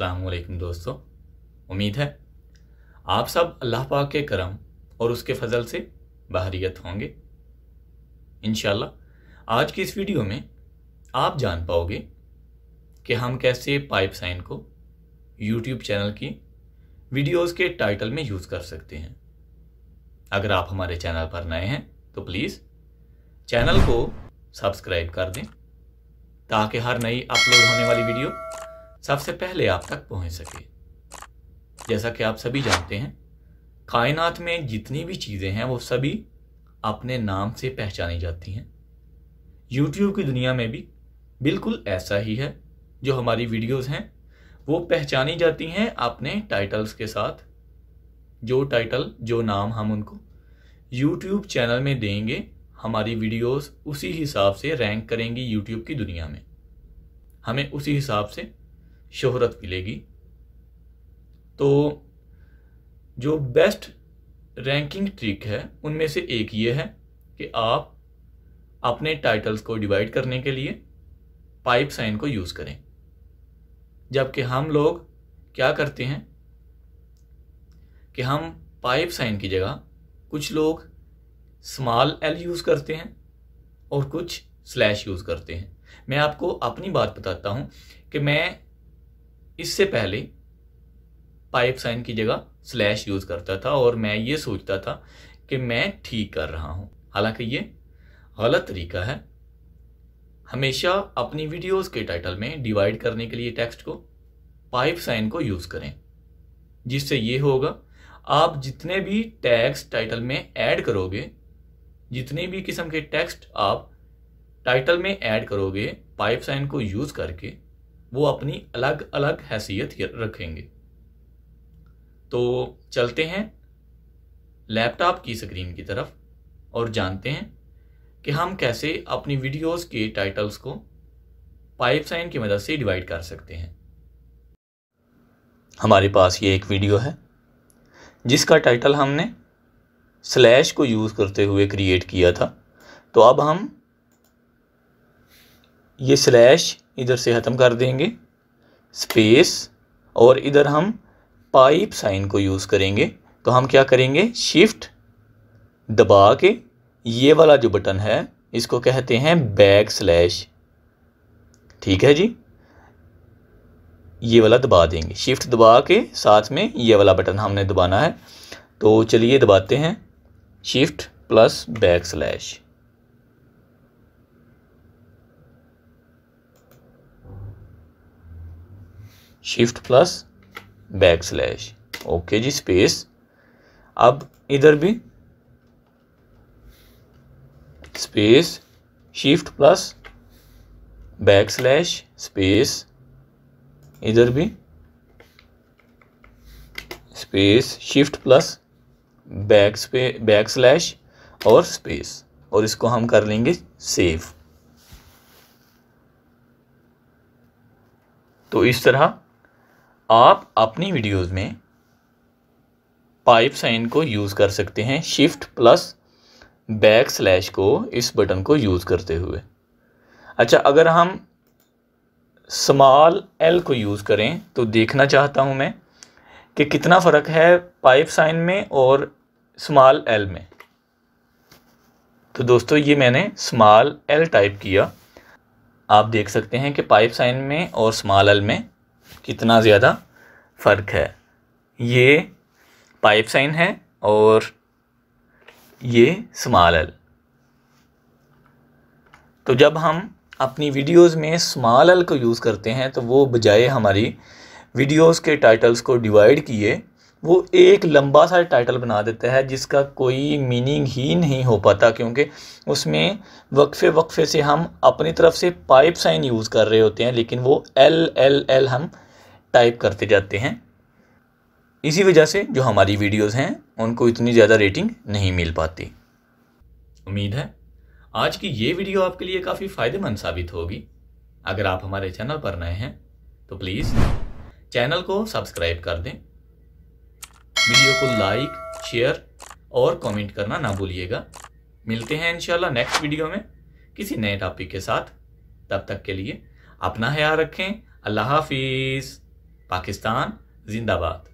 अलैक्म दोस्तों उम्मीद है आप सब अल्लाह पाक के करम और उसके फजल से बाहरियत होंगे इन आज की इस वीडियो में आप जान पाओगे कि हम कैसे पाइप साइन को यूट्यूब चैनल की वीडियोस के टाइटल में यूज़ कर सकते हैं अगर आप हमारे चैनल पर नए हैं तो प्लीज़ चैनल को सब्सक्राइब कर दें ताकि हर नई अपलोड होने वाली वीडियो सबसे पहले आप तक पहुंच सके जैसा कि आप सभी जानते हैं कायनात में जितनी भी चीज़ें हैं वो सभी अपने नाम से पहचानी जाती हैं यूट्यूब की दुनिया में भी बिल्कुल ऐसा ही है जो हमारी वीडियोस हैं वो पहचानी जाती हैं अपने टाइटल्स के साथ जो टाइटल जो नाम हम उनको यूट्यूब चैनल में देंगे हमारी वीडियोस उसी हिसाब से रैंक करेंगी यूट्यूब की दुनिया में हमें उसी हिसाब से शोहरत मिलेगी तो जो बेस्ट रैंकिंग ट्रिक है उनमें से एक ये है कि आप अपने टाइटल्स को डिवाइड करने के लिए पाइप साइन को यूज़ करें जबकि हम लोग क्या करते हैं कि हम पाइप साइन की जगह कुछ लोग स्मॉल एल यूज़ करते हैं और कुछ स्लैश यूज़ करते हैं मैं आपको अपनी बात बताता हूँ कि मैं इससे पहले पाइप साइन की जगह स्लैश यूज करता था और मैं ये सोचता था कि मैं ठीक कर रहा हूँ हालांकि ये गलत तरीका है हमेशा अपनी वीडियोस के टाइटल में डिवाइड करने के लिए टेक्स्ट को पाइप साइन को यूज करें जिससे ये होगा आप जितने भी टैक्स टाइटल में ऐड करोगे जितने भी किस्म के टेक्स्ट आप टाइटल में ऐड करोगे पाइप साइन को यूज करके वो अपनी अलग अलग हैसियत रखेंगे तो चलते हैं लैपटॉप की स्क्रीन की तरफ और जानते हैं कि हम कैसे अपनी वीडियोस के टाइटल्स को पाइप साइन की मदद से डिवाइड कर सकते हैं हमारे पास ये एक वीडियो है जिसका टाइटल हमने स्लैश को यूज़ करते हुए क्रिएट किया था तो अब हम ये स्लैश इधर से ख़त्म कर देंगे स्पेस और इधर हम पाइप साइन को यूज़ करेंगे तो हम क्या करेंगे शिफ्ट दबा के ये वाला जो बटन है इसको कहते हैं बैक स्लैश ठीक है जी ये वाला दबा देंगे शिफ्ट दबा के साथ में ये वाला बटन हमने दबाना है तो चलिए दबाते हैं shift plus backslash shift plus backslash okay ji space अब इधर भी space shift plus backslash space इधर भी space shift plus back space backslash और स्पेस और इसको हम कर लेंगे सेव तो इस तरह आप अपनी वीडियोस में पाइप साइन को यूज़ कर सकते हैं शिफ्ट प्लस बैक स्लैश को इस बटन को यूज़ करते हुए अच्छा अगर हम स्मॉल एल को यूज़ करें तो देखना चाहता हूं मैं कि कितना फ़र्क है पाइप साइन में और स्मॉल एल में तो दोस्तों ये मैंने स्मॉल एल टाइप किया आप देख सकते हैं कि पाइप साइन में और स्मॉल एल में कितना ज़्यादा फ़र्क है ये पाइप साइन है और ये स्मॉल एल तो जब हम अपनी वीडियोस में स्मॉल एल को यूज़ करते हैं तो वो बजाय हमारी वीडियोस के टाइटल्स को डिवाइड किए वो एक लंबा सा टाइटल बना देता है जिसका कोई मीनिंग ही नहीं हो पाता क्योंकि उसमें वक्फे वक्फे से हम अपनी तरफ से पाइप साइन यूज़ कर रहे होते हैं लेकिन वो एल एल एल हम टाइप करते जाते हैं इसी वजह से जो हमारी वीडियोस हैं उनको इतनी ज़्यादा रेटिंग नहीं मिल पाती उम्मीद है आज की ये वीडियो आपके लिए काफ़ी फ़ायदेमंद साबित होगी अगर आप हमारे चैनल पर नए हैं तो प्लीज़ चैनल को सब्सक्राइब कर दें वीडियो को लाइक शेयर और कमेंट करना ना भूलिएगा मिलते हैं इंशाल्लाह नेक्स्ट वीडियो में किसी नए टॉपिक के साथ तब तक के लिए अपना ख्याल रखें अल्लाह हाफिज़ पाकिस्तान जिंदाबाद